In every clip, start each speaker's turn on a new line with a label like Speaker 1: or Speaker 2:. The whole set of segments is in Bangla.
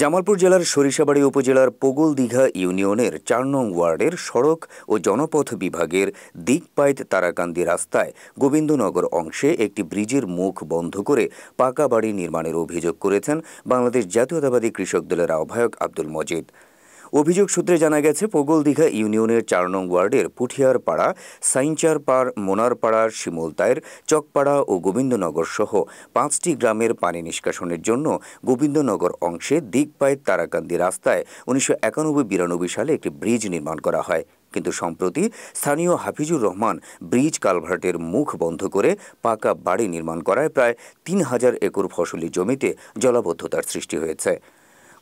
Speaker 1: জামালপুর জেলার সরিষাবাড়ি উপজেলার পোগলদিঘা ইউনিয়নের চার নং ওয়ার্ডের সড়ক ও জনপথ বিভাগের দিকপাইত তারাকান্দি রাস্তায় গোবিন্দনগর অংশে একটি ব্রিজের মুখ বন্ধ করে পাকা বাড়ি নির্মাণের অভিযোগ করেছেন বাংলাদেশ জাতীয়তাবাদী কৃষক দলের আহ্বায়ক আব্দুল মজিদ অভিযোগ সূত্রে জানা গেছে দীঘা ইউনিয়নের চার নং ওয়ার্ডের পুঠিয়ারপাড়া সাইনচারপাড় মোনারপাড়ার শিমলতায়ের চকপাড়া ও গোবিন্দনগর সহ পাঁচটি গ্রামের পানি নিষ্কাশনের জন্য গোবিন্দনগর অংশে দিকপায়ের তারাকান্দি রাস্তায় উনিশশো একানব্বই বিরানব্বই সালে একটি ব্রিজ নির্মাণ করা হয় কিন্তু সম্প্রতি স্থানীয় হাফিজুর রহমান ব্রিজ কালভার্টের মুখ বন্ধ করে পাকা বাড়ি নির্মাণ করায় প্রায় তিন হাজার একর ফসলি জমিতে জলাবদ্ধতার সৃষ্টি হয়েছে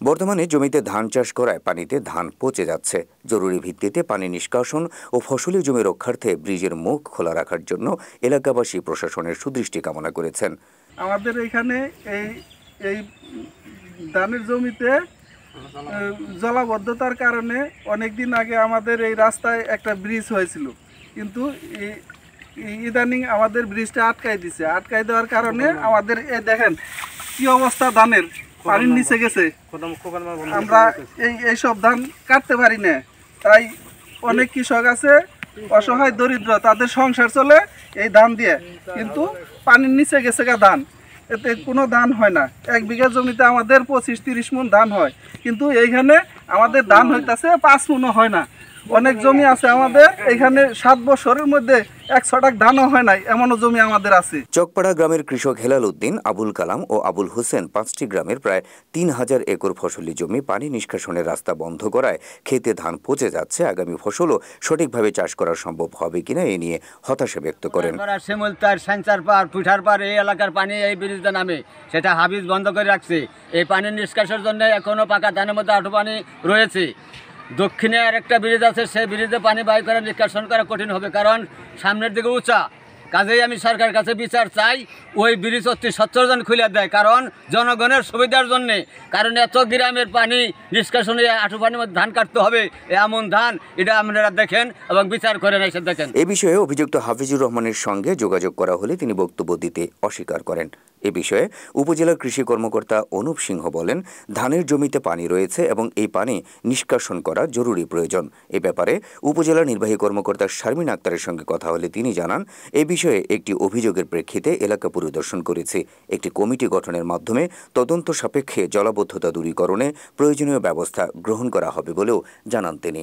Speaker 1: বর্তমানে জমিতে ধান চাষ করায় পানিতে ধান পচে যাচ্ছে জরুরি ভিত্তিতে পানি নিষ্কাশন ও ফসলের জমি রক্ষার্থে ব্রিজের মুখ খোলা রাখার জন্য এলাকাবাসী প্রশাসনের সুদৃষ্টি কামনা
Speaker 2: করেছেন আমাদের এখানে এই এই ধানের জমিতে জলাবদ্ধতার কারণে অনেক দিন আগে আমাদের এই রাস্তায় একটা ব্রিজ হয়েছিল কিন্তু ইদানিং আমাদের ব্রিজটা আটকাই দিছে আটকাই দেওয়ার কারণে আমাদের এ দেখেন কি অবস্থা ধানের পানির নিচে গেছে আমরা এই এইসব ধান কাটতে পারি না তাই অনেক কৃষক আছে অসহায় দরিদ্র তাদের সংসার চলে এই ধান দিয়ে কিন্তু পানির নিচে গেছে গা ধান এতে কোনো ধান হয় না এক বিঘা জমিতে আমাদের পঁচিশ তিরিশ মন ধান হয় কিন্তু এইখানে আমাদের ধান হইতেছে পাঁচ মনও হয় না অনেক জমি আছে আমাদের এখানে সাত বছরের মধ্যে এক টাক ধানও হয় নাই এমনও জমি আমাদের আছে চকপাড়া গ্রামের
Speaker 1: কৃষক হেলাল উদ্দিন আবুল কালাম ও আবুল হোসেন পাঁচটি গ্রামের প্রায় তিন হাজার একর ফসলি জমি পানি নিষ্কাশনের রাস্তা বন্ধ করায় খেতে ধান পচে যাচ্ছে আগামী ফসলও সঠিকভাবে চাষ করা সম্ভব হবে কিনা এ নিয়ে হতাশা ব্যক্ত করেন
Speaker 3: শ্যামলতার সাঞ্চার পার পুঠার পার এই এলাকার পানি এই ব্রিজটা নামে সেটা হাবিজ বন্ধ করে রাখছে এই পানি নিষ্কাশের জন্য এখনও পাকা ধানের মধ্যে আটো পানি রয়েছে দক্ষিণে আর একটা ব্রিজ আছে সেই ব্রিজে পানি বাই করা নিষ্কাশন করা কঠিন হবে কারণ সামনের দিকে উঁচা কাজেই আমি সরকার কাছে বিচার চাই ওই ব্রিজ অতি সচ্চরজন খুলে দেয় কারণ জনগণের সুবিধার জন্যে কারণ এত গ্রামের পানি নিষ্কাশনে আঠু পানির মধ্যে ধান কাটতে হবে এমন ধান এটা আপনারা দেখেন এবং বিচার করেন এসে দেখেন এ
Speaker 1: বিষয়ে অভিযুক্ত হাফিজুর রহমানের সঙ্গে যোগাযোগ করা হলে তিনি বক্তব্য দিতে অস্বীকার করেন এ বিষয়ে উপজেলা কৃষি কর্মকর্তা অনুপ সিংহ বলেন ধানের জমিতে পানি রয়েছে এবং এই পানি নিষ্কাশন করা জরুরি প্রয়োজন এ ব্যাপারে উপজেলা নির্বাহী কর্মকর্তা শারমিন আক্তারের সঙ্গে কথা হলে তিনি জানান এ বিষয়ে একটি অভিযোগের প্রেক্ষিতে এলাকা পরিদর্শন করেছে একটি কমিটি গঠনের মাধ্যমে তদন্ত সাপেক্ষে জলাবদ্ধতা দূরীকরণে প্রয়োজনীয় ব্যবস্থা গ্রহণ করা হবে বলেও জানান তিনি